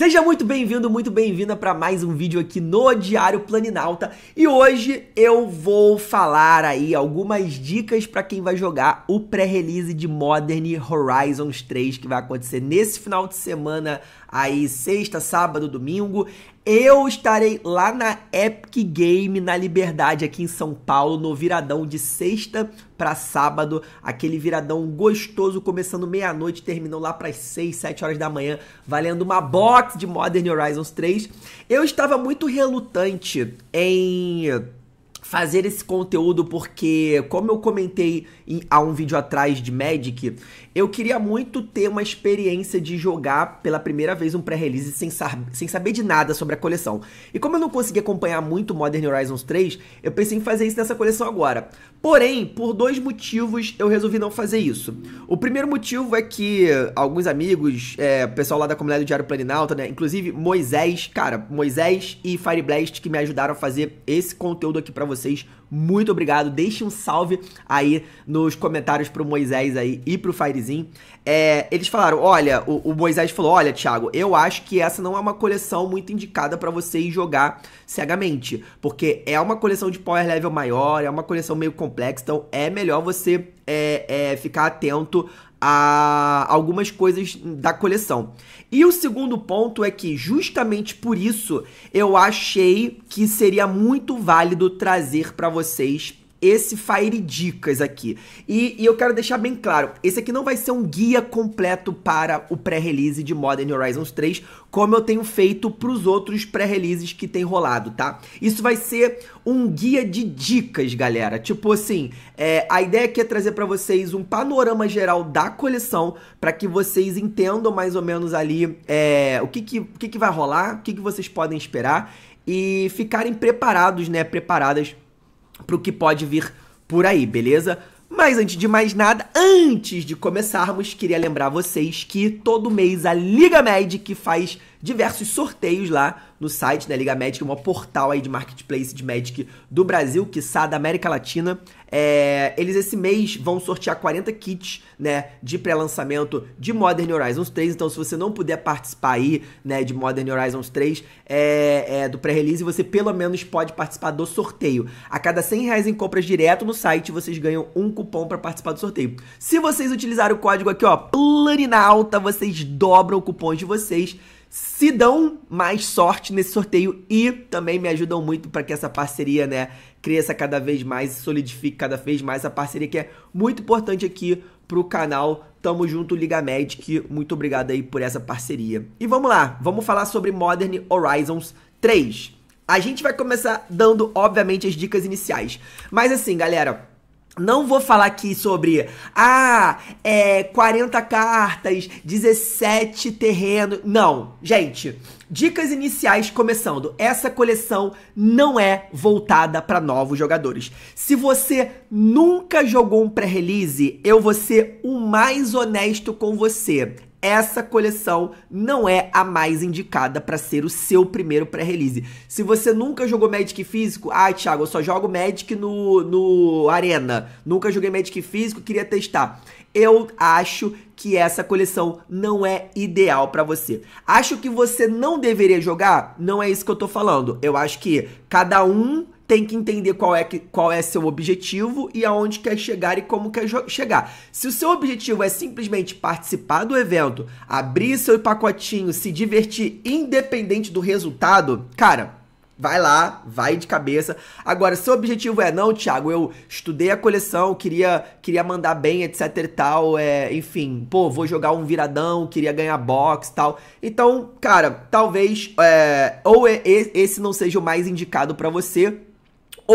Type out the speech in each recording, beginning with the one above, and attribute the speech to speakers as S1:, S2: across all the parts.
S1: Seja muito bem-vindo, muito bem-vinda para mais um vídeo aqui no Diário Planinalta. E hoje eu vou falar aí algumas dicas para quem vai jogar o pré-release de Modern Horizons 3 que vai acontecer nesse final de semana aí sexta, sábado, domingo. Eu estarei lá na Epic Game, na Liberdade, aqui em São Paulo, no viradão de sexta para sábado, aquele viradão gostoso, começando meia-noite, terminando lá para as 6, 7 horas da manhã, valendo uma box de Modern Horizons 3. Eu estava muito relutante em fazer esse conteúdo porque, como eu comentei em, há um vídeo atrás de Magic, eu queria muito ter uma experiência de jogar pela primeira vez um pré-release sem, sem saber de nada sobre a coleção. E como eu não consegui acompanhar muito Modern Horizons 3, eu pensei em fazer isso nessa coleção agora. Porém, por dois motivos eu resolvi não fazer isso. O primeiro motivo é que alguns amigos, é, pessoal lá da comunidade do Diário Planinalta, né? Inclusive Moisés, cara, Moisés e Fireblast que me ajudaram a fazer esse conteúdo aqui para vocês muito obrigado. Deixe um salve aí nos comentários pro Moisés aí e pro Firezin. É, eles falaram, olha, o, o, Moisés falou, olha, Thiago, eu acho que essa não é uma coleção muito indicada para você ir jogar cegamente, porque é uma coleção de power level maior, é uma coleção meio complexa, então é melhor você é, é, ficar atento a algumas coisas da coleção. E o segundo ponto é que, justamente por isso, eu achei que seria muito válido trazer para vocês esse Fire Dicas aqui. E, e, eu quero deixar bem claro, esse aqui não vai ser um guia completo para o pré-release de Modern Horizons 3, como eu tenho feito para os outros pré-releases que tem rolado, tá? Isso vai ser um guia de dicas, galera. Tipo assim, é, a ideia aqui é trazer para vocês um panorama geral da coleção, para que vocês entendam mais ou menos ali é, o, que, que, o que, que vai rolar, o que, que vocês podem esperar e ficarem preparados, né, preparadas para o que pode vir por aí, beleza? Mas antes de mais nada, antes de começarmos, queria lembrar vocês que todo mês a Liga Magic faz diversos sorteios lá no site, né? Liga Magic, o maior portal aí de marketplace de Magic do Brasil, quiçá da América Latina. É, eles esse mês vão sortear 40 kits, né, de pré-lançamento de Modern Horizons 3. Então, se você não puder participar aí, né, de Modern Horizons 3, é, é do pré-release, você pelo menos pode participar do sorteio. A cada 100 reais em compras direto no site, vocês ganham um cupom para participar do sorteio. Se vocês utilizarem o código aqui, ó, PLANINALTA, vocês dobram o cupom de vocês se dão mais sorte nesse sorteio e também me ajudam muito para que essa parceria, né, cresça cada vez mais solidifique cada vez mais a parceria que é muito importante aqui pro canal. Tamo junto, Liga Magic. Muito obrigado aí por essa parceria. E vamos lá, vamos falar sobre Modern Horizons 3. A gente vai começar dando, obviamente, as dicas iniciais. Mas assim, galera, não vou falar aqui sobre, ah, é 40 cartas, 17 terrenos. Não, gente. Dicas iniciais começando. Essa coleção não é voltada para novos jogadores. Se você nunca jogou um pré-release, eu vou ser o mais honesto com você essa coleção não é a mais indicada para ser o seu primeiro pré-release. Se você nunca jogou Magic físico, ah, Thiago, eu só jogo Magic no, no Arena, nunca joguei Magic físico, queria testar. Eu acho que essa coleção não é ideal para você. Acho que você não deveria jogar? Não é isso que eu tô falando. Eu acho que cada um tem que entender qual é, que, qual é seu objetivo e aonde quer chegar e como quer chegar. Se o seu objetivo é simplesmente participar do evento, abrir seu pacotinho, se divertir independente do resultado, cara, Vai lá, vai de cabeça. Agora, seu objetivo é, não, Thiago, eu estudei a coleção, queria queria mandar bem, etc e tal, é, enfim, pô, vou jogar um viradão, queria ganhar box tal. Então, cara, talvez, é, ou é, esse não seja o mais indicado para você,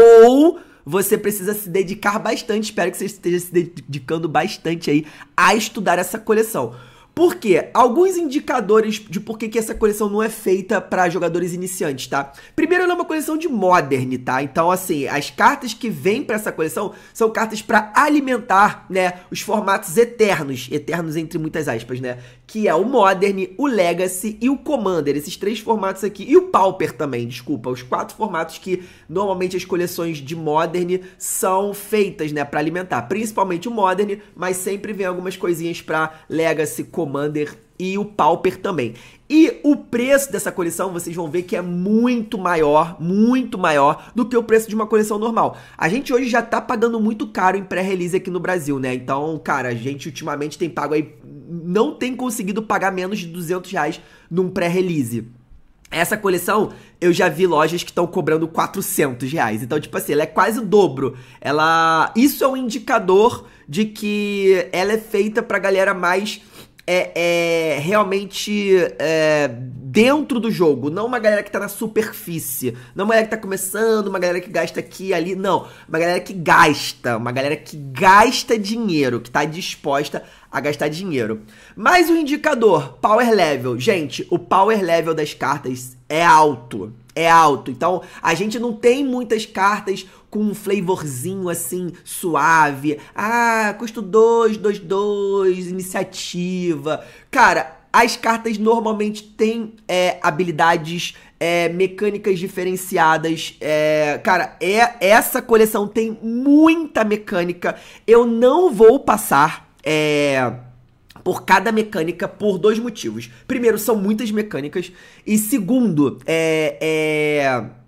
S1: ou você precisa se dedicar bastante. Espero que você esteja se dedicando bastante aí a estudar essa coleção. Por quê? Alguns indicadores de por que, que essa coleção não é feita para jogadores iniciantes, tá? Primeiro, ela é uma coleção de Modern, tá? Então, assim, as cartas que vêm para essa coleção são cartas para alimentar, né, os formatos eternos, eternos entre muitas aspas, né, que é o Modern, o Legacy e o Commander. Esses três formatos aqui. E o Pauper também, desculpa. Os quatro formatos que normalmente as coleções de Modern são feitas, né? para alimentar. Principalmente o Modern, mas sempre vem algumas coisinhas para Legacy, Commander e o Pauper também. E o preço dessa coleção, vocês vão ver que é muito maior, muito maior do que o preço de uma coleção normal. A gente hoje já tá pagando muito caro em pré-release aqui no Brasil, né? Então, cara, a gente ultimamente tem pago aí, não tem conseguido pagar menos de 200 reais num pré-release. Essa coleção, eu já vi lojas que estão cobrando 400 reais. Então, tipo assim, ela é quase o dobro. Ela... Isso é um indicador de que ela é feita pra galera mais é, é realmente é, dentro do jogo, não uma galera que tá na superfície, não uma galera que tá começando, uma galera que gasta aqui ali, não, uma galera que gasta, uma galera que gasta dinheiro, que tá disposta a gastar dinheiro. Mais um indicador, power level. Gente, o power level das cartas é alto, é alto. Então, a gente não tem muitas cartas com um flavorzinho assim suave. Ah, custo 2, 2, 2, iniciativa. Cara, as cartas normalmente têm é, habilidades é, mecânicas diferenciadas. É, cara, é, essa coleção tem muita mecânica. Eu não vou passar. É, por cada mecânica por dois motivos. Primeiro, são muitas mecânicas. E segundo, é. é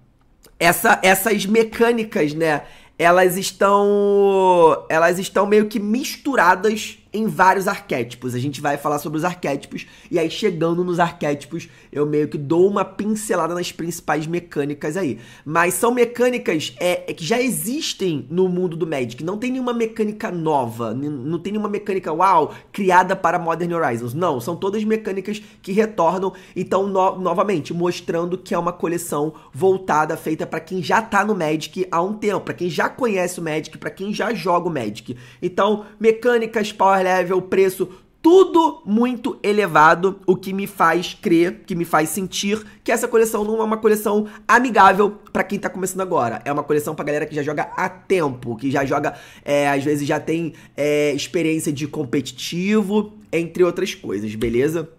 S1: essa, essas mecânicas, né? Elas estão. Elas estão meio que misturadas em vários arquétipos. A gente vai falar sobre os arquétipos e aí chegando nos arquétipos, eu meio que dou uma pincelada nas principais mecânicas aí. Mas são mecânicas é, é que já existem no mundo do Magic. Não tem nenhuma mecânica nova, não tem nenhuma mecânica uau criada para Modern Horizons. Não, são todas mecânicas que retornam. Então, no, novamente, mostrando que é uma coleção voltada, feita para quem já tá no Magic há um tempo, para quem já conhece o Magic, para quem já joga o Magic. Então, mecânicas, power variável preço, tudo muito elevado, o que me faz crer, que me faz sentir que essa coleção não é uma coleção amigável para quem tá começando agora. É uma coleção pra galera que já joga há tempo, que já joga, é, às vezes já tem é, experiência de competitivo, entre outras coisas, beleza?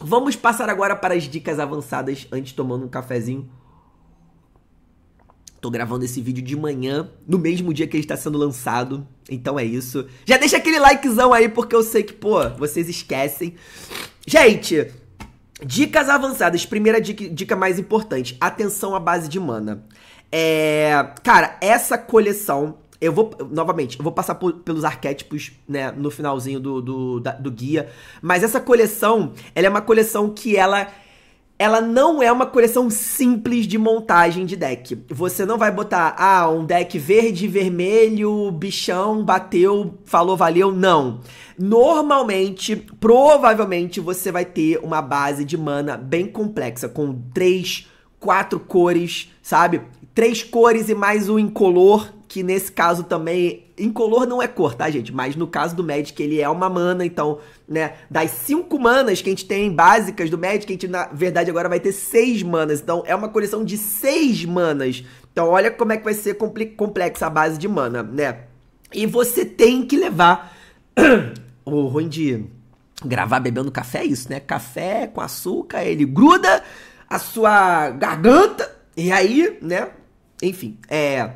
S1: Vamos passar agora para as dicas avançadas antes tomando um cafezinho Tô gravando esse vídeo de manhã, no mesmo dia que ele está sendo lançado. Então é isso. Já deixa aquele likezão aí, porque eu sei que, pô, vocês esquecem. Gente, dicas avançadas. Primeira dica, dica mais importante: atenção à base de mana. É. Cara, essa coleção. Eu vou, novamente, eu vou passar por, pelos arquétipos, né, no finalzinho do, do, da, do guia. Mas essa coleção, ela é uma coleção que ela ela não é uma coleção simples de montagem de deck. Você não vai botar, ah, um deck verde vermelho, bichão, bateu, falou, valeu, não. Normalmente, provavelmente, você vai ter uma base de mana bem complexa, com três, quatro cores, sabe? Três cores e mais um incolor, que nesse caso também, incolor não é cor, tá, gente? Mas no caso do Magic, ele é uma mana, então, né, das cinco manas que a gente tem básicas do Magic, a gente, na verdade, agora vai ter seis manas. Então, é uma coleção de seis manas. Então, olha como é que vai ser complexa a base de mana, né? E você tem que levar... o ruim de gravar bebendo café é isso, né? Café com açúcar, ele gruda a sua garganta, e aí, né? Enfim, é...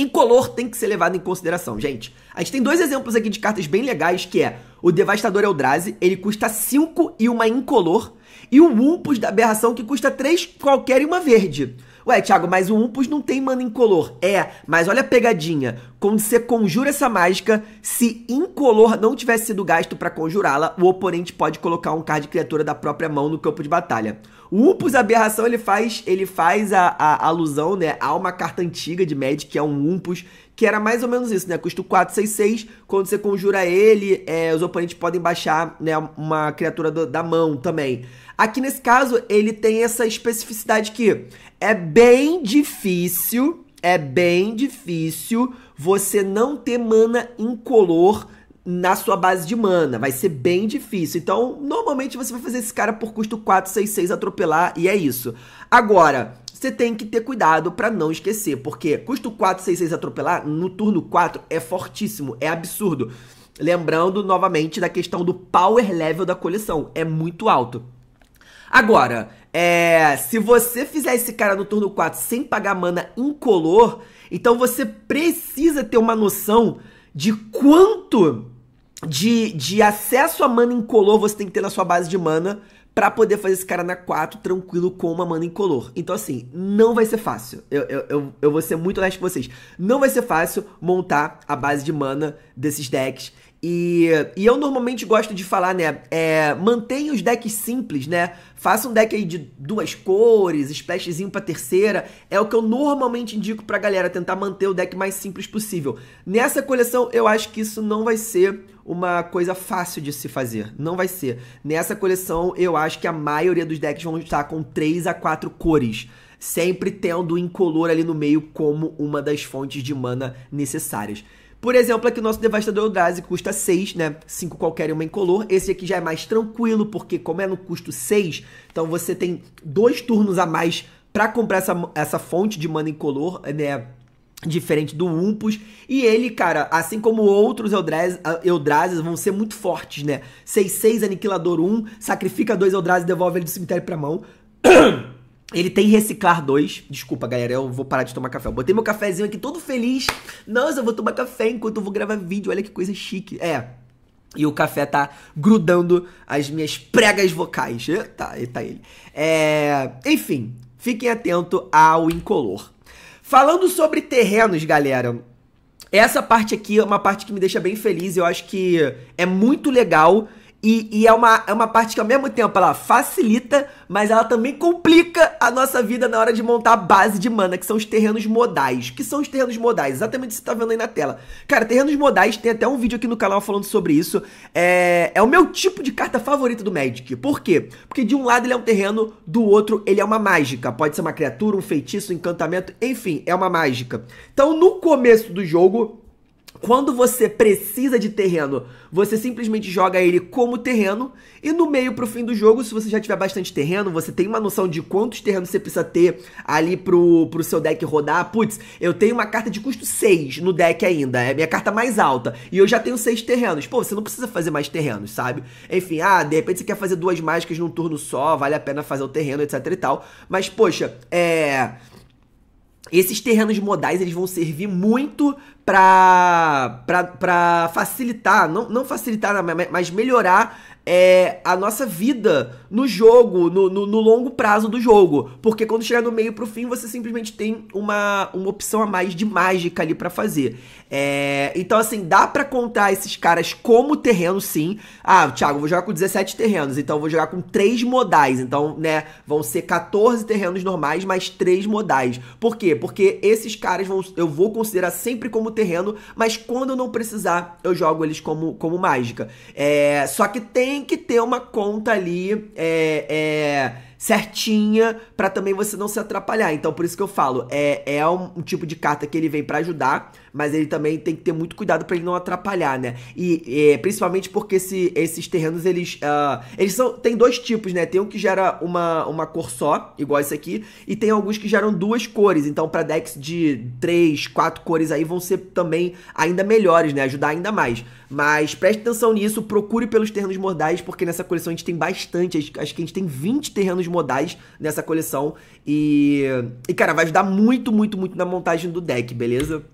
S1: Incolor tem que ser levado em consideração, gente. A gente tem dois exemplos aqui de cartas bem legais, que é o Devastador Eldrazi, ele custa 5 e uma incolor, e o Umpus da Aberração, que custa 3 qualquer e uma verde. Ué, Thiago, mas o Umpus não tem mana incolor. É, mas olha a pegadinha. Quando você conjura essa mágica, se incolor não tivesse sido gasto para conjurá-la, o oponente pode colocar um card de criatura da própria mão no campo de batalha. O Upus Aberração, ele faz, ele faz a, a, alusão, né, a uma carta antiga de Magic, que é um Umpus, que era mais ou menos isso, né? custa 4, 6, 6. Quando você conjura ele, é, os oponentes podem baixar, né, uma criatura do, da mão também. Aqui nesse caso, ele tem essa especificidade que é bem difícil, é bem difícil você não ter mana incolor color na sua base de mana. Vai ser bem difícil. Então, normalmente você vai fazer esse cara por custo 4, 6, 6 atropelar e é isso. Agora, você tem que ter cuidado para não esquecer, porque custo 4, 6, 6 atropelar no turno 4 é fortíssimo, é absurdo. Lembrando novamente da questão do power level da coleção, é muito alto. Agora, é, se você fizer esse cara no turno 4 sem pagar mana incolor, então você precisa ter uma noção de quanto de, de acesso a mana incolor você tem que ter na sua base de mana para poder fazer esse cara na 4 tranquilo com uma mana incolor. Então, assim, não vai ser fácil. Eu, eu, eu, eu vou ser muito honesto com vocês. Não vai ser fácil montar a base de mana desses decks. E, e eu normalmente gosto de falar, né? É, mantenha os decks simples, né? Faça um deck aí de duas cores, splashzinho pra terceira. É o que eu normalmente indico pra galera, tentar manter o deck mais simples possível. Nessa coleção, eu acho que isso não vai ser uma coisa fácil de se fazer. Não vai ser. Nessa coleção, eu acho que a maioria dos decks vão estar com três a quatro cores sempre tendo o incolor ali no meio como uma das fontes de mana necessárias. Por exemplo, aqui o nosso Devastador Eldrazi custa 6, né? 5 qualquer e uma incolor. Esse aqui já é mais tranquilo, porque como é no custo 6, então você tem dois turnos a mais pra comprar essa, essa fonte de mana incolor, né? Diferente do Umpus. E ele, cara, assim como outros Eldrazi, Eldrazes, vão ser muito fortes, né? 6-6, Aniquilador 1, sacrifica 2 Eldrazi e devolve ele do cemitério pra mão. Ele tem Reciclar 2. Desculpa, galera, eu vou parar de tomar café. Eu botei meu cafezinho aqui todo feliz. Nossa, eu vou tomar café enquanto eu vou gravar vídeo. Olha que coisa chique. É. E o café tá grudando as minhas pregas vocais. Eita, tá ele. É... Enfim, fiquem atentos ao incolor. Falando sobre terrenos, galera. Essa parte aqui é uma parte que me deixa bem feliz. Eu acho que é muito legal e, e, é, uma, é uma parte que ao mesmo tempo ela facilita, mas ela também complica a nossa vida na hora de montar a base de mana, que são os terrenos modais. que são os terrenos modais? Exatamente o que você tá vendo aí na tela. Cara, terrenos modais, tem até um vídeo aqui no canal falando sobre isso. É, é o meu tipo de carta favorita do Magic. Por quê? Porque de um lado ele é um terreno, do outro ele é uma mágica. Pode ser uma criatura, um feitiço, um encantamento, enfim, é uma mágica. Então no começo do jogo, quando você precisa de terreno, você simplesmente joga ele como terreno e no meio pro fim do jogo, se você já tiver bastante terreno, você tem uma noção de quantos terrenos você precisa ter ali pro, pro seu deck rodar. Putz, eu tenho uma carta de custo 6 no deck ainda, é minha carta mais alta e eu já tenho 6 terrenos. Pô, você não precisa fazer mais terrenos, sabe? Enfim, ah, de repente você quer fazer duas mágicas num turno só, vale a pena fazer o terreno, etc e tal. Mas poxa, é esses terrenos modais eles vão servir muito para facilitar, não, não facilitar, mas melhorar é, a nossa vida no jogo, no, no, no, longo prazo do jogo. Porque quando chegar no meio pro fim, você simplesmente tem uma, uma opção a mais de mágica ali para fazer. É, então, assim, dá para contar esses caras como terreno, sim. Ah, Thiago, vou jogar com 17 terrenos, então vou jogar com 3 modais. Então, né, vão ser 14 terrenos normais, mais 3 modais. Por quê? Porque esses caras vão, eu vou considerar sempre como terreno, mas quando eu não precisar, eu jogo eles como, como mágica. É, só que tem tem que ter uma conta ali é, é, certinha para também você não se atrapalhar. Então, por isso que eu falo, é, é um, um tipo de carta que ele vem para ajudar, mas ele também tem que ter muito cuidado para ele não atrapalhar, né? E, é, principalmente porque esse, esses terrenos, eles. Uh, eles são. Tem dois tipos, né? Tem um que gera uma, uma cor só, igual esse aqui, e tem alguns que geram duas cores. Então, para decks de três, quatro cores aí vão ser também ainda melhores, né? Ajudar ainda mais. Mas preste atenção nisso, procure pelos terrenos modais, porque nessa coleção a gente tem bastante. Acho que a gente tem 20 terrenos modais nessa coleção. E. E, cara, vai ajudar muito, muito, muito na montagem do deck, beleza?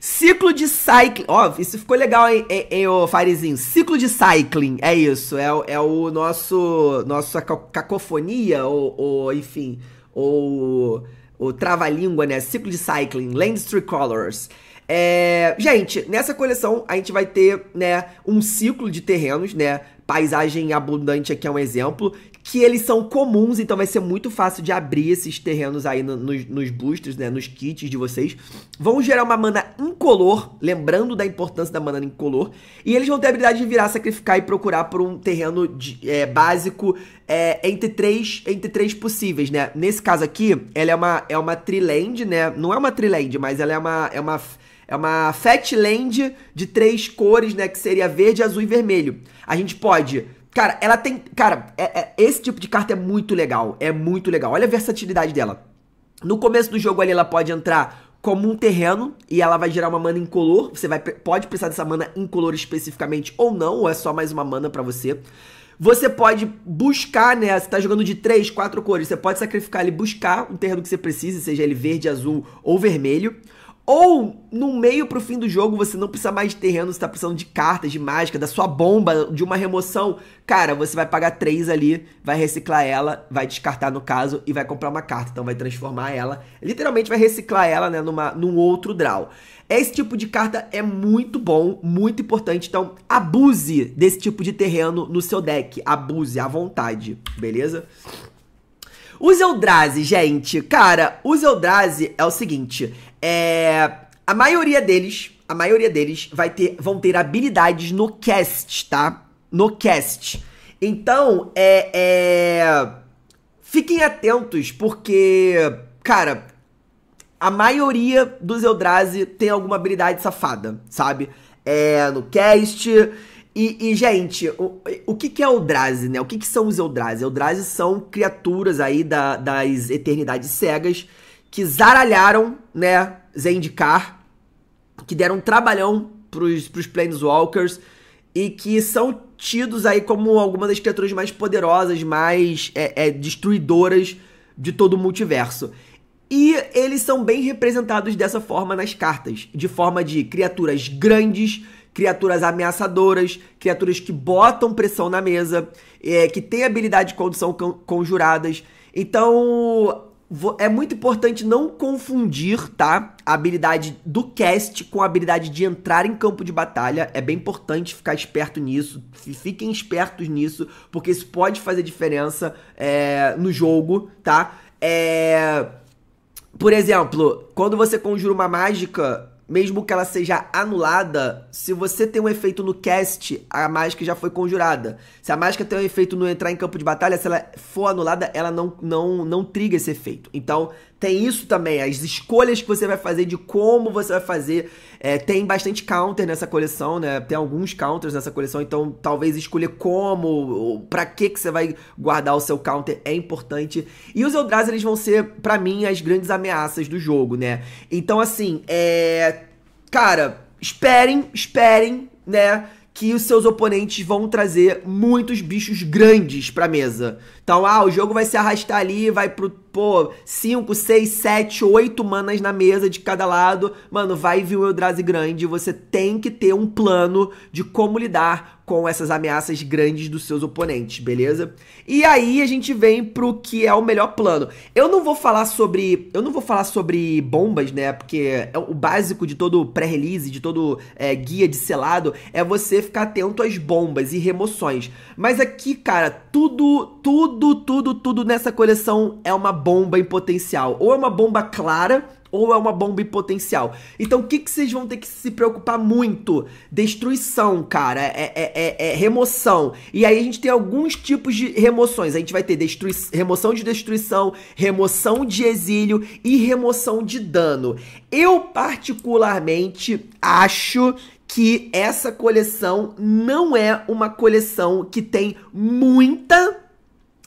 S1: Ciclo de cycling. Ó, oh, isso ficou legal, hein, hein, ô Farizinho? Ciclo de cycling, é isso. É, é o nosso. Nossa cacofonia, ou, ou enfim, ou. O trava-língua, né? Ciclo de cycling, Landstreet Colors. É, gente, nessa coleção a gente vai ter, né, um ciclo de terrenos, né? Paisagem abundante aqui é um exemplo, que eles são comuns, então vai ser muito fácil de abrir esses terrenos aí no, nos, nos boosters, né, nos kits de vocês. Vão gerar uma mana incolor, lembrando da importância da mana incolor, e eles vão ter a habilidade de virar, sacrificar e procurar por um terreno de, é, básico é, entre, três, entre três possíveis, né. Nesse caso aqui, ela é uma, é uma triland, né, não é uma triland, mas ela é uma... É uma é uma Fatland de três cores, né? Que seria verde, azul e vermelho. A gente pode Cara, ela tem. Cara, é, é, esse tipo de carta é muito legal. É muito legal. Olha a versatilidade dela. No começo do jogo ali, ela pode entrar como um terreno e ela vai gerar uma mana incolor. Você vai, pode precisar dessa mana incolor especificamente ou não, ou é só mais uma mana para você. Você pode buscar, né? Você tá jogando de três, quatro cores. Você pode sacrificar ali, buscar um terreno que você precise, seja ele verde, azul ou vermelho. Ou no meio pro fim do jogo você não precisa mais de terreno, você tá precisando de cartas, de mágica, da sua bomba, de uma remoção. Cara, você vai pagar três ali, vai reciclar ela, vai descartar no caso e vai comprar uma carta. Então vai transformar ela, literalmente vai reciclar ela, né, numa, num outro draw. Esse tipo de carta é muito bom, muito importante. Então abuse desse tipo de terreno no seu deck. Abuse à vontade, beleza? Os Eldrazi, gente, cara, os Eldrazi é o seguinte, é, a maioria deles, a maioria deles vai ter, vão ter habilidades no cast, tá? No cast. Então, é, é... fiquem atentos porque, cara, a maioria dos Eldrazi tem alguma habilidade safada, sabe? É, no cast. E, e, gente, o, o que, que é Eldrazi, né? O que, que são os Eldrazi? Eldrazi são criaturas aí da, das Eternidades Cegas que zaralharam, né, Zendikar, que deram um trabalhão pros, pros Planeswalkers e que são tidos aí como algumas das criaturas mais poderosas, mais é, é, destruidoras de todo o multiverso. E eles são bem representados dessa forma nas cartas, de forma de criaturas grandes, criaturas ameaçadoras, criaturas que botam pressão na mesa, é, que têm habilidade quando são conjuradas. Então, é muito importante não confundir, tá? A habilidade do cast com a habilidade de entrar em campo de batalha. É bem importante ficar esperto nisso. Fiquem espertos nisso, porque isso pode fazer diferença é, no jogo, tá? É. Por exemplo, quando você conjura uma mágica, mesmo que ela seja anulada, se você tem um efeito no cast, a mágica já foi conjurada. Se a mágica tem um efeito no entrar em campo de batalha, se ela for anulada, ela não, não, não triga esse efeito. Então, tem isso também, as escolhas que você vai fazer, de como você vai fazer. É, tem bastante counter nessa coleção, né? Tem alguns counters nessa coleção, então talvez escolher como, para que que você vai guardar o seu counter é importante. E os Eldrazi, eles vão ser, para mim, as grandes ameaças do jogo, né? Então, assim, é. Cara, esperem, esperem, né? que os seus oponentes vão trazer muitos bichos grandes pra mesa. Então, ah, o jogo vai se arrastar ali, vai pro, pô, 5, 6, 7, 8 manas na mesa de cada lado. Mano, vai vir um Eldrazi grande. Você tem que ter um plano de como lidar com essas ameaças grandes dos seus oponentes, beleza? E aí a gente vem pro que é o melhor plano. Eu não vou falar sobre, eu não vou falar sobre bombas, né? Porque é o básico de todo pré-release, de todo é, guia de selado é você ficar atento às bombas e remoções. Mas aqui, cara, tudo, tudo, tudo, tudo nessa coleção é uma bomba em potencial, ou é uma bomba clara ou é uma bomba em potencial. Então o que, que vocês vão ter que se preocupar muito? Destruição, cara, é, é, é, é, remoção. E aí a gente tem alguns tipos de remoções. A gente vai ter destrui remoção de destruição, remoção de exílio e remoção de dano. Eu particularmente acho que essa coleção não é uma coleção que tem muita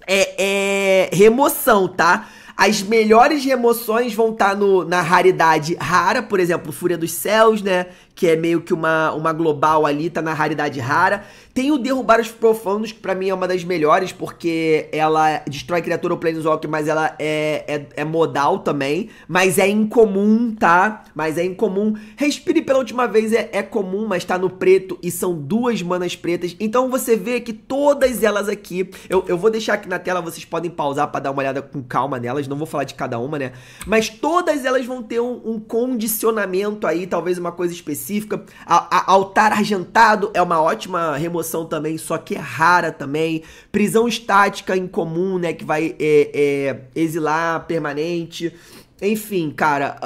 S1: é, é remoção, tá? As melhores emoções vão estar tá na raridade rara, por exemplo, Fúria dos Céus, né? que é meio que uma, uma global ali, tá na raridade rara. Tem o Derrubar os Profanos, que pra mim é uma das melhores, porque ela destrói criatura ou Planeswalker, mas ela é, é, é, modal também. Mas é incomum, tá? Mas é incomum. Respire pela última vez é, é comum, mas tá no preto e são duas manas pretas. Então você vê que todas elas aqui, eu, eu vou deixar aqui na tela, vocês podem pausar para dar uma olhada com calma nelas, não vou falar de cada uma, né? Mas todas elas vão ter um, um condicionamento aí, talvez uma coisa específica específica. A, a, altar argentado é uma ótima remoção também, só que é rara também. Prisão estática incomum, né? Que vai é, é, exilar permanente. Enfim, cara.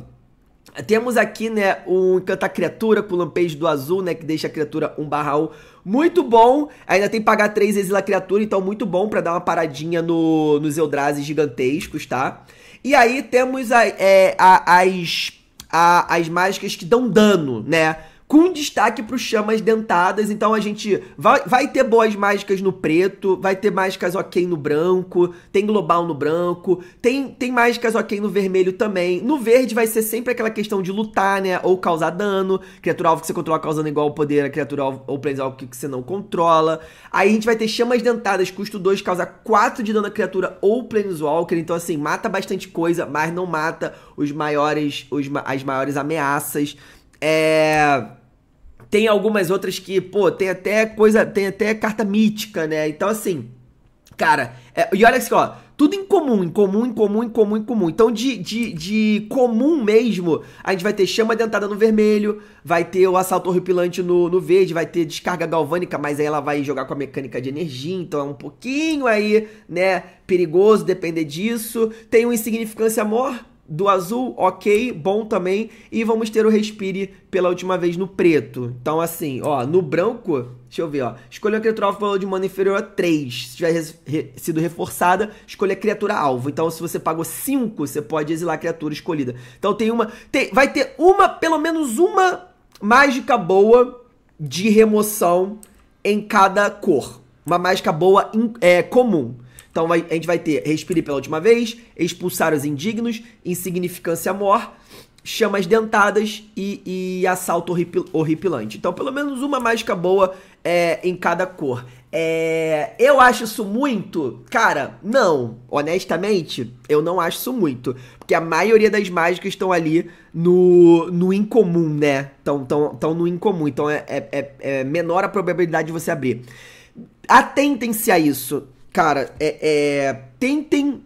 S1: Uh... Temos aqui, né, um Encanta Criatura com o Lampejo do Azul, né, que deixa a criatura 1 barra 1. Muito bom. Ainda tem pagar 3 exila criatura, então muito bom para dar uma paradinha no, nos Eldrazi gigantescos, tá? E aí temos a, é, a, as a, as mágicas que dão dano, né? com destaque para chamas dentadas. Então a gente vai, vai, ter boas mágicas no preto, vai ter mágicas ok no branco, tem global no branco, tem, tem mágicas ok no vermelho também. No verde vai ser sempre aquela questão de lutar, né? Ou causar dano. Criatura alvo que você controla causando igual o poder a criatura alvo, ou planes que você não controla. Aí a gente vai ter chamas dentadas, custo 2, causa 4 de dano a criatura ou planeswalker. Então assim, mata bastante coisa, mas não mata os maiores, os, as maiores ameaças. É... Tem algumas outras que, pô, tem até coisa, tem até carta mítica, né? Então, assim, cara, é, e olha assim, ó, tudo em comum, em comum, em comum, em comum, em comum. Então, de, de, de comum mesmo, a gente vai ter chama dentada no vermelho, vai ter o assalto horripilante no, no verde, vai ter descarga galvânica, mas aí ela vai jogar com a mecânica de energia, então é um pouquinho aí, né, perigoso depender disso. Tem o insignificância amor, do azul, ok, bom também. E vamos ter o respire pela última vez no preto. Então, assim, ó, no branco, deixa eu ver, ó. Escolha uma criatura alvo valor de mana inferior a 3. Se tiver re, sido reforçada, escolha a criatura alvo. Então, se você pagou 5, você pode exilar a criatura escolhida. Então, tem uma. Tem, vai ter uma, pelo menos uma mágica boa de remoção em cada cor. Uma mágica boa in, é, comum. Então vai, a gente vai ter respire pela última vez, expulsar os indignos, insignificância mor, chamas dentadas e, e assalto horripil, horripilante. Então pelo menos uma mágica boa é, em cada cor. É, eu acho isso muito? Cara, não. Honestamente, eu não acho isso muito. Porque a maioria das mágicas estão ali no, no incomum, né? Estão tão, tão no incomum. Então é, é, é, é menor a probabilidade de você abrir. Atentem-se a isso cara, é, é, tentem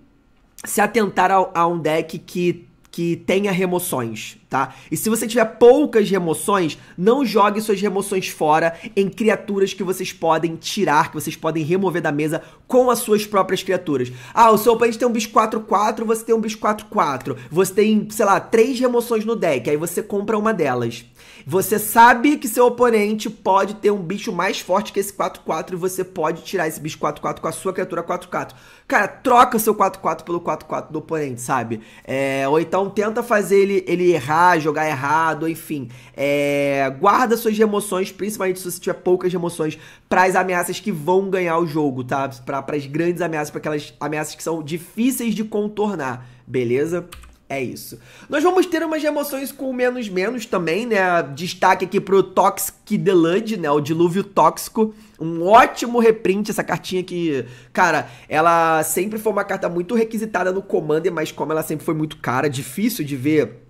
S1: se atentar a, a um deck que que tenha remoções, tá? E se você tiver poucas remoções, não jogue suas remoções fora em criaturas que vocês podem tirar, que vocês podem remover da mesa com as suas próprias criaturas. Ah, o seu oponente tem um bicho 4-4, você tem um bicho 4-4. Você tem, sei lá, três remoções no deck, aí você compra uma delas. Você sabe que seu oponente pode ter um bicho mais forte que esse 4-4 e você pode tirar esse bicho 4-4 com a sua criatura 4-4. Cara, troca seu 4-4 pelo 4-4 do oponente, sabe? É, ou então tenta fazer ele, ele errar, jogar errado, enfim. É, guarda suas emoções, principalmente se você tiver poucas emoções, para as ameaças que vão ganhar o jogo, tá? Para as grandes ameaças, para aquelas ameaças que são difíceis de contornar, beleza? É isso. Nós vamos ter umas emoções com menos menos também, né? Destaque aqui pro Toxic Deluge, né? O Dilúvio Tóxico. Um ótimo reprint, essa cartinha que, cara, ela sempre foi uma carta muito requisitada no Commander, mas como ela sempre foi muito cara, difícil de ver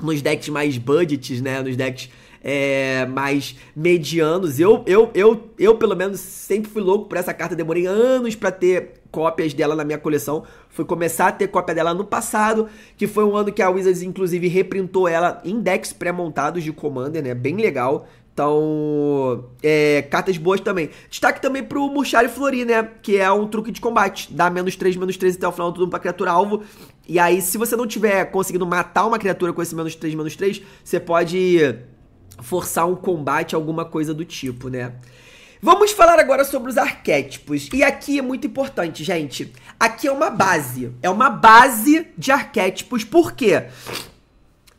S1: nos decks mais budgets, né? Nos decks é, mais medianos. Eu, eu, eu, eu, pelo menos, sempre fui louco por essa carta. Demorei anos para ter cópias dela na minha coleção. Fui começar a ter cópia dela no passado, que foi um ano que a Wizards inclusive reprintou ela em decks pré-montados de Commander, né? Bem legal. Então, é, cartas boas também. Destaque também pro Murchari Flori, né? Que é um truque de combate. Dá menos 3, menos 3 até o final do turno pra criatura alvo. E aí, se você não tiver conseguindo matar uma criatura com esse menos 3, menos 3, você pode forçar um combate, alguma coisa do tipo, né? Vamos falar agora sobre os arquétipos. E aqui é muito importante, gente. Aqui é uma base. É uma base de arquétipos. Por quê?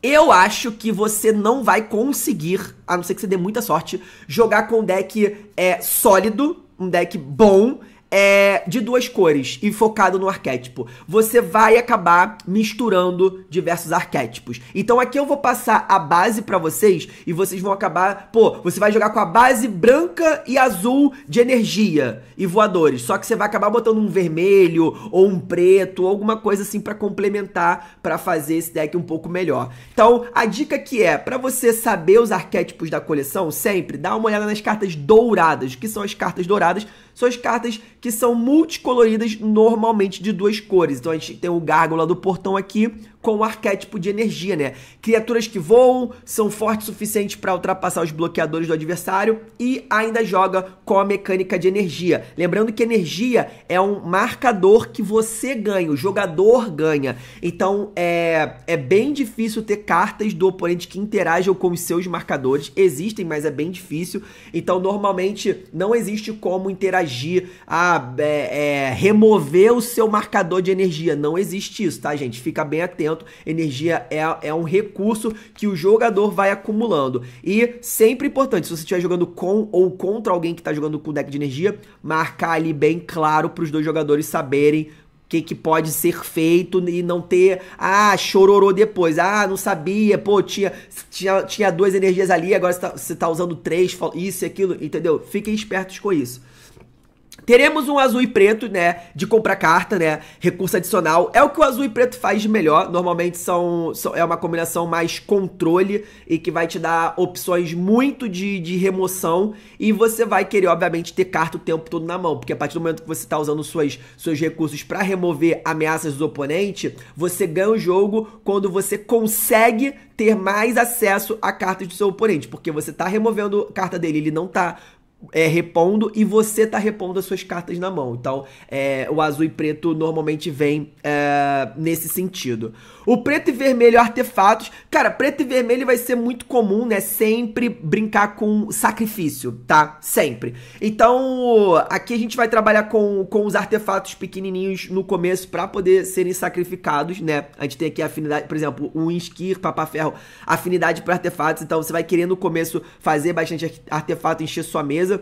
S1: Eu acho que você não vai conseguir, a não ser que você dê muita sorte, jogar com um deck é, sólido, um deck bom é, de duas cores e focado no arquétipo. Você vai acabar misturando diversos arquétipos. Então aqui eu vou passar a base para vocês e vocês vão acabar, pô, você vai jogar com a base branca e azul de energia e voadores, só que você vai acabar botando um vermelho ou um preto, ou alguma coisa assim para complementar, para fazer esse deck um pouco melhor. Então, a dica que é, para você saber os arquétipos da coleção, sempre dá uma olhada nas cartas douradas, que são as cartas douradas são as cartas que são multicoloridas, normalmente de duas cores. Então a gente tem o Gárgula do Portão aqui, com o arquétipo de energia, né? Criaturas que voam, são fortes o suficiente para ultrapassar os bloqueadores do adversário e ainda joga com a mecânica de energia. Lembrando que energia é um marcador que você ganha, o jogador ganha. Então é, é bem difícil ter cartas do oponente que interajam com os seus marcadores. Existem, mas é bem difícil. Então normalmente não existe como interagir, a, é, é, remover o seu marcador de energia. Não existe isso, tá, gente? Fica bem atento energia é, é um recurso que o jogador vai acumulando. E sempre importante, se você estiver jogando com ou contra alguém que está jogando com deck de energia, marcar ali bem claro para os dois jogadores saberem o que, que pode ser feito e não ter, ah, chororô depois, ah, não sabia, pô, tinha, tinha, tinha duas energias ali, agora você está tá usando três, isso e aquilo, entendeu? Fiquem espertos com isso. Teremos um azul e preto, né? De comprar carta, né? Recurso adicional. É o que o azul e preto faz de melhor. Normalmente são, são é uma combinação mais controle e que vai te dar opções muito de, de remoção. E você vai querer, obviamente, ter carta o tempo todo na mão. Porque a partir do momento que você tá usando suas, seus recursos para remover ameaças do oponente, você ganha o jogo quando você consegue ter mais acesso a cartas do seu oponente. Porque você tá removendo carta dele, ele não tá é, repondo e você tá repondo as suas cartas na mão. Então, é, o azul e preto normalmente vem é, nesse sentido. O preto e vermelho artefatos, cara, preto e vermelho vai ser muito comum, né? Sempre brincar com sacrifício, tá? Sempre. Então, aqui a gente vai trabalhar com, com os artefatos pequenininhos no começo para poder serem sacrificados, né? A gente tem aqui afinidade, por exemplo, um esquir, papaferro, afinidade para artefatos. Então, você vai querer no começo fazer bastante artefato, encher sua mesa.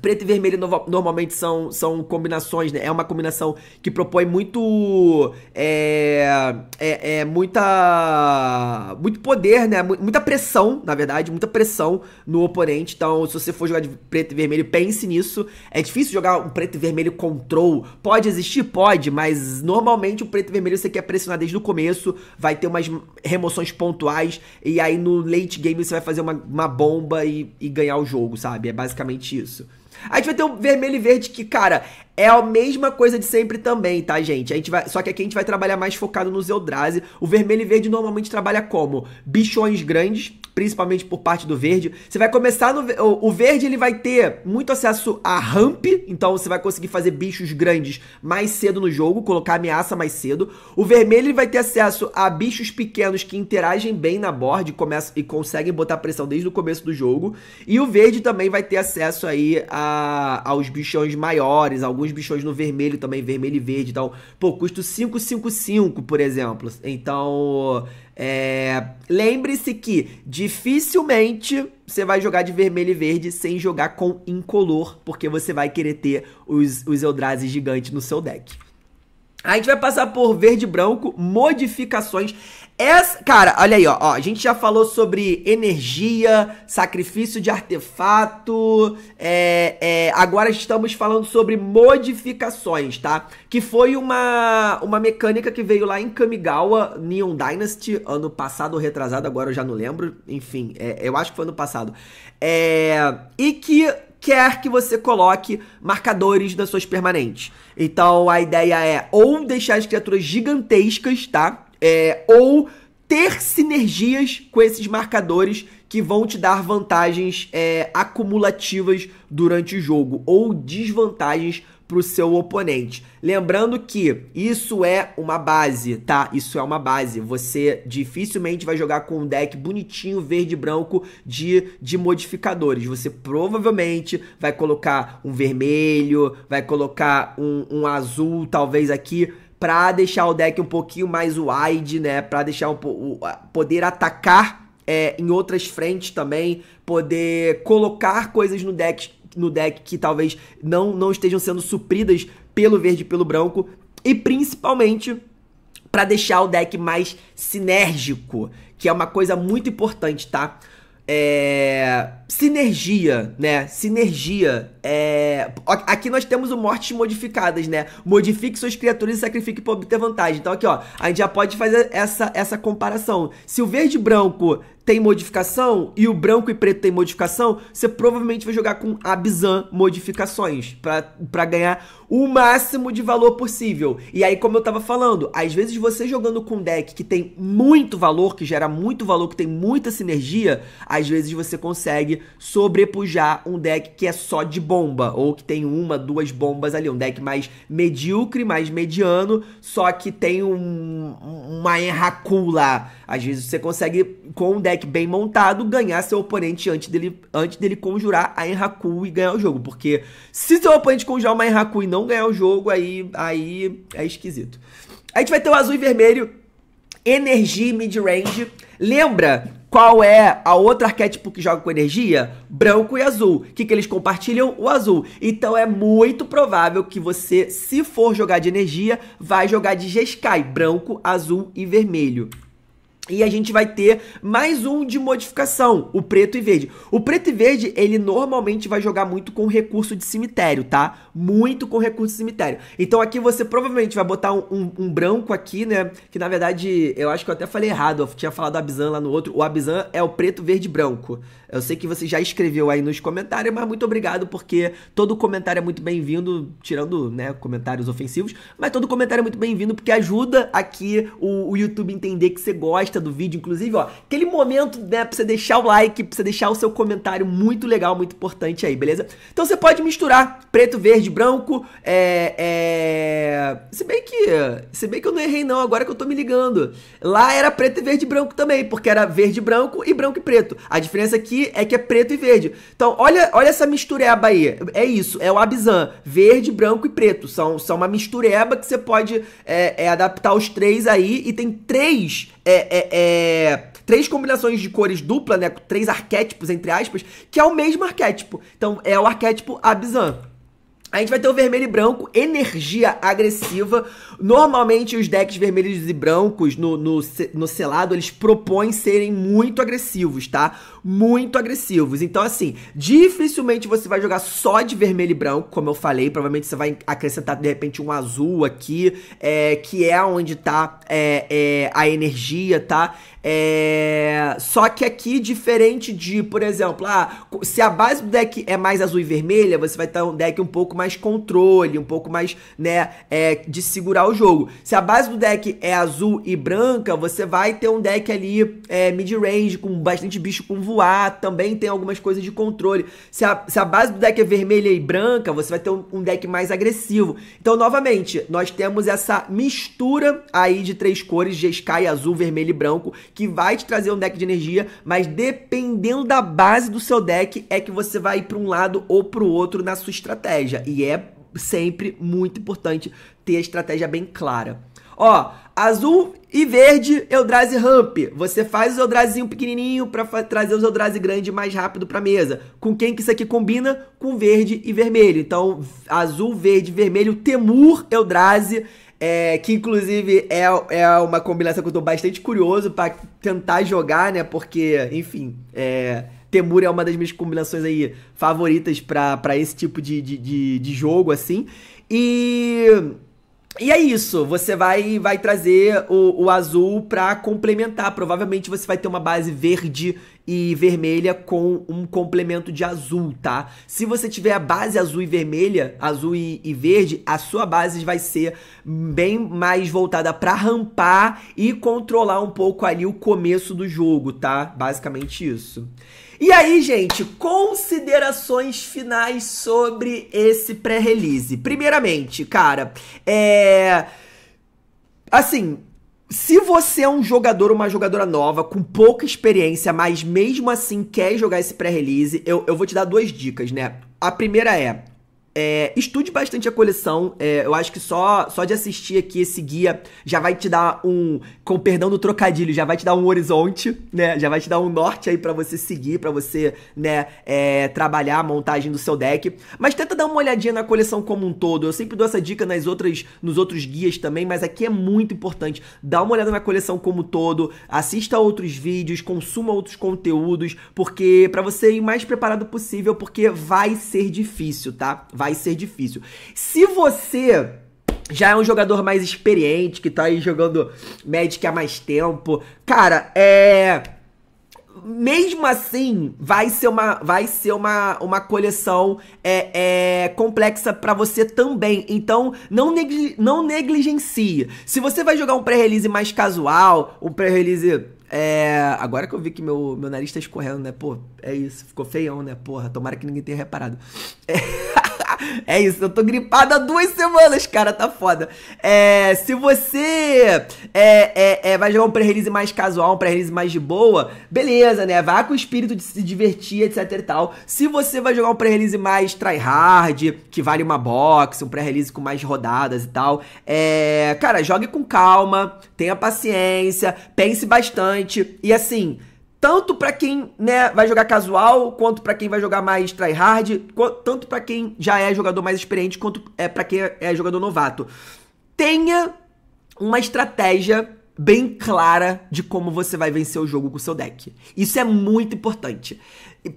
S1: Preto e vermelho no, normalmente são, são combinações, né? É uma combinação que propõe muito. É, é, é, muita. Muito poder, né? Muita pressão, na verdade, muita pressão no oponente. Então, se você for jogar de preto e vermelho, pense nisso. É difícil jogar um preto e vermelho control. Pode existir? Pode, mas normalmente o preto e vermelho você quer pressionar desde o começo. Vai ter umas remoções pontuais. E aí no late game você vai fazer uma, uma bomba e, e ganhar o jogo, sabe? É basicamente isso. A gente vai ter o vermelho e verde que, cara, é a mesma coisa de sempre também, tá, gente? A gente vai, só que aqui a gente vai trabalhar mais focado nos Eldrazi. O vermelho e verde normalmente trabalha como bichões grandes, principalmente por parte do verde. Você vai começar no o verde, ele vai ter muito acesso a ramp, então você vai conseguir fazer bichos grandes mais cedo no jogo, colocar ameaça mais cedo. O vermelho ele vai ter acesso a bichos pequenos que interagem bem na board e começam e conseguem botar pressão desde o começo do jogo. E o verde também vai ter acesso aí a, aos bichões maiores, alguns alguns bichões no vermelho também, vermelho e verde e tal. Pô, custo 555, por exemplo. Então, é... lembre-se que dificilmente você vai jogar de vermelho e verde sem jogar com incolor, porque você vai querer ter os, os Eldrazi gigantes no seu deck. A gente vai passar por verde e branco, modificações. Essa, cara, olha aí, ó, ó, A gente já falou sobre energia, sacrifício de artefato. É, é, agora estamos falando sobre modificações, tá? Que foi uma, uma mecânica que veio lá em Kamigawa Neon Dynasty, ano passado ou retrasado, agora eu já não lembro. Enfim, é, eu acho que foi ano passado. É, e que quer que você coloque marcadores nas suas permanentes. Então a ideia é ou deixar as criaturas gigantescas, tá? É, ou ter sinergias com esses marcadores que vão te dar vantagens é, acumulativas durante o jogo ou desvantagens para o seu oponente. Lembrando que isso é uma base, tá? Isso é uma base. Você dificilmente vai jogar com um deck bonitinho, verde e branco de, de modificadores. Você provavelmente vai colocar um vermelho, vai colocar um, um azul, talvez aqui, para deixar o deck um pouquinho mais wide, né? Para deixar um po poder atacar é, em outras frentes também, poder colocar coisas no deck no deck que talvez não não estejam sendo supridas pelo verde e pelo branco e principalmente para deixar o deck mais sinérgico, que é uma coisa muito importante, tá? É... Sinergia, né? Sinergia. É... Aqui nós temos o mortes modificadas, né? Modifique suas criaturas e sacrifique para obter vantagem. Então aqui, ó, a gente já pode fazer essa, essa comparação. Se o verde e branco tem modificação e o branco e preto tem modificação, você provavelmente vai jogar com Abzan modificações para ganhar o máximo de valor possível. E aí, como eu tava falando, às vezes você jogando com um deck que tem muito valor, que gera muito valor, que tem muita sinergia, às vezes você consegue sobrepujar um deck que é só de bomba, ou que tem uma, duas bombas ali. Um deck mais medíocre, mais mediano, só que tem um, uma enracul lá. Às vezes você consegue, com um deck bem montado, ganhar seu oponente antes dele, antes dele conjurar a enracu e ganhar o jogo. Porque se seu oponente conjurar uma enracu e não ganhar o jogo, aí, aí é esquisito. A gente vai ter o azul e vermelho, energia mid-range. Lembra qual é a outra arquétipo que joga com energia? Branco e azul. O que, que eles compartilham? O azul. Então é muito provável que você, se for jogar de energia, vai jogar de Jeskai, branco, azul e vermelho. E a gente vai ter mais um de modificação, o preto e verde. O preto e verde, ele normalmente vai jogar muito com recurso de cemitério, tá? Muito com recurso de cemitério. Então aqui você provavelmente vai botar um, um, um branco aqui, né? Que na verdade, eu acho que eu até falei errado, eu tinha falado Abizan lá no outro. O Abizan é o preto, verde branco. Eu sei que você já escreveu aí nos comentários, mas muito obrigado porque todo comentário é muito bem-vindo, tirando, né, comentários ofensivos, mas todo comentário é muito bem-vindo porque ajuda aqui o, o YouTube entender que você gosta do vídeo, inclusive, ó, aquele momento, né, pra você deixar o like, pra você deixar o seu comentário muito legal, muito importante aí, beleza? Então você pode misturar preto, verde, branco, é, é... Se bem que, se bem que eu não errei não, agora que eu tô me ligando. Lá era preto e verde e branco também, porque era verde e branco e branco e preto. A diferença aqui é que é preto e verde. Então, olha, olha essa mistureba aí. É isso, é o Abizan. Verde, branco e preto. São, são uma mistureba que você pode é, é, adaptar os três aí. E tem três é, é é, três combinações de cores dupla, né? Três arquétipos, entre aspas, que é o mesmo arquétipo. Então, é o arquétipo Abzan. A gente vai ter o vermelho e branco, energia agressiva. Normalmente, os decks vermelhos e brancos no, no, no selado, eles propõem serem muito agressivos, tá? muito agressivos. Então, assim, dificilmente você vai jogar só de vermelho e branco, como eu falei. Provavelmente você vai acrescentar, de repente, um azul aqui, é, que é onde tá é, é, a energia, tá? É... Só que aqui, diferente de, por exemplo, ah, se a base do deck é mais azul e vermelha, você vai ter um deck um pouco mais controle, um pouco mais, né, é, de segurar o jogo. Se a base do deck é azul e branca, você vai ter um deck ali é, mid-range, com bastante bicho com voar, também tem algumas coisas de controle. Se a, se a base do deck é vermelha e branca, você vai ter um, um deck mais agressivo. Então, novamente, nós temos essa mistura aí de três cores, de Sky, azul, vermelho e branco, que vai te trazer um deck de energia, mas dependendo da base do seu deck, é que você vai ir para um lado ou para o outro na sua estratégia. E é sempre muito importante ter a estratégia bem clara. Ó, Azul e verde, Eldrazi Ramp. Você faz o Eldrazinho pequenininho para trazer os Eldrazi grande mais rápido para mesa. Com quem que isso aqui combina? Com verde e vermelho. Então, azul, verde, vermelho, Temur, Eldrazi. É, que inclusive é, é uma combinação que eu tô bastante curioso para tentar jogar, né? Porque, enfim, é, Temur é uma das minhas combinações aí favoritas para esse tipo de, de, de, de jogo, assim. E e é isso, você vai vai trazer o, o azul para complementar. Provavelmente você vai ter uma base verde e vermelha com um complemento de azul, tá? Se você tiver a base azul e vermelha, azul e, e verde, a sua base vai ser bem mais voltada para rampar e controlar um pouco ali o começo do jogo, tá? Basicamente isso. E aí, gente, considerações finais sobre esse pré-release. Primeiramente, cara, é. Assim, se você é um jogador ou uma jogadora nova, com pouca experiência, mas mesmo assim quer jogar esse pré-release, eu, eu vou te dar duas dicas, né? A primeira é: é, estude bastante a coleção. É, eu acho que só, só de assistir aqui esse guia já vai te dar um, com perdão do trocadilho, já vai te dar um horizonte, né? Já vai te dar um norte aí para você seguir, para você, né, é, trabalhar a montagem do seu deck. Mas tenta dar uma olhadinha na coleção como um todo. Eu sempre dou essa dica nas outras, nos outros guias também, mas aqui é muito importante. Dá uma olhada na coleção como um todo, assista outros vídeos, consuma outros conteúdos, porque para você ir mais preparado possível, porque vai ser difícil, tá? Vai vai ser difícil. Se você já é um jogador mais experiente, que tá aí jogando Magic há mais tempo, cara, é mesmo assim, vai ser uma, vai ser uma, uma coleção é, é complexa para você também. Então, não, negli não negligencie. Se você vai jogar um pré-release mais casual, um pré-release. É, agora que eu vi que meu, meu nariz tá escorrendo, né? Pô, é isso. Ficou feião, né? Porra, tomara que ninguém tenha reparado. É. é isso, eu tô gripada há duas semanas, cara, tá foda. É, se você é, é, é, vai jogar um pré-release mais casual, um pré-release mais de boa, beleza, né? Vá com o espírito de se divertir, etc e tal. Se você vai jogar um pré-release mais tryhard, que vale uma box, um pré-release com mais rodadas e tal, é, cara, jogue com calma, tenha paciência, pense bastante e assim tanto para quem né, vai jogar casual, quanto para quem vai jogar mais tryhard, tanto para quem já é jogador mais experiente, quanto é para quem é jogador novato. Tenha uma estratégia bem clara de como você vai vencer o jogo com o seu deck. Isso é muito importante.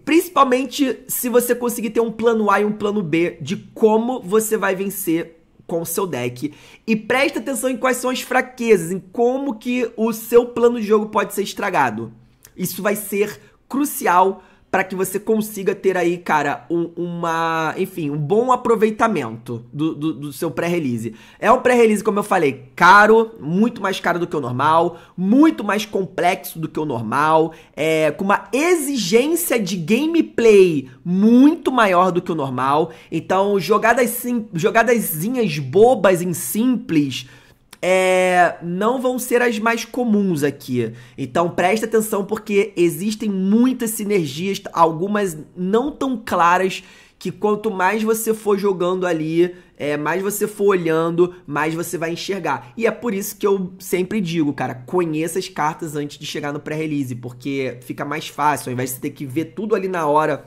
S1: Principalmente se você conseguir ter um plano A e um plano B de como você vai vencer com o seu deck. E preste atenção em quais são as fraquezas, em como que o seu plano de jogo pode ser estragado. Isso vai ser crucial para que você consiga ter aí, cara, um, uma, enfim, um bom aproveitamento do, do, do seu pré-release. É um pré-release, como eu falei, caro, muito mais caro do que o normal, muito mais complexo do que o normal, é, com uma exigência de gameplay muito maior do que o normal. Então, jogadas sim, jogadazinhas bobas em simples é, não vão ser as mais comuns aqui. Então presta atenção porque existem muitas sinergias, algumas não tão claras, que quanto mais você for jogando ali, é, mais você for olhando, mais você vai enxergar. E é por isso que eu sempre digo, cara, conheça as cartas antes de chegar no pré-release, porque fica mais fácil, ao invés de você ter que ver tudo ali na hora,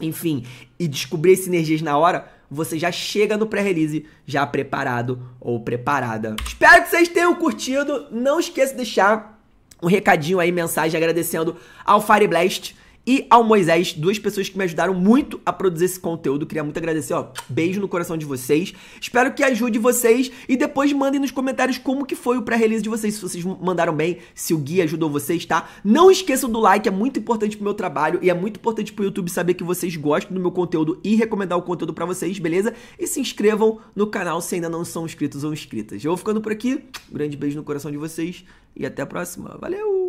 S1: enfim, e descobrir as sinergias na hora você já chega no pré-release já preparado ou preparada. Espero que vocês tenham curtido. Não esqueça de deixar um recadinho aí, mensagem agradecendo ao Fire Blast e ao Moisés, duas pessoas que me ajudaram muito a produzir esse conteúdo. Queria muito agradecer, ó. Beijo no coração de vocês. Espero que ajude vocês e depois mandem nos comentários como que foi o pré-release de vocês, se vocês mandaram bem, se o guia ajudou vocês, tá? Não esqueçam do like, é muito importante pro meu trabalho e é muito importante pro YouTube saber que vocês gostam do meu conteúdo e recomendar o conteúdo para vocês, beleza? E se inscrevam no canal se ainda não são inscritos ou inscritas. Eu vou ficando por aqui. Grande beijo no coração de vocês e até a próxima. Valeu!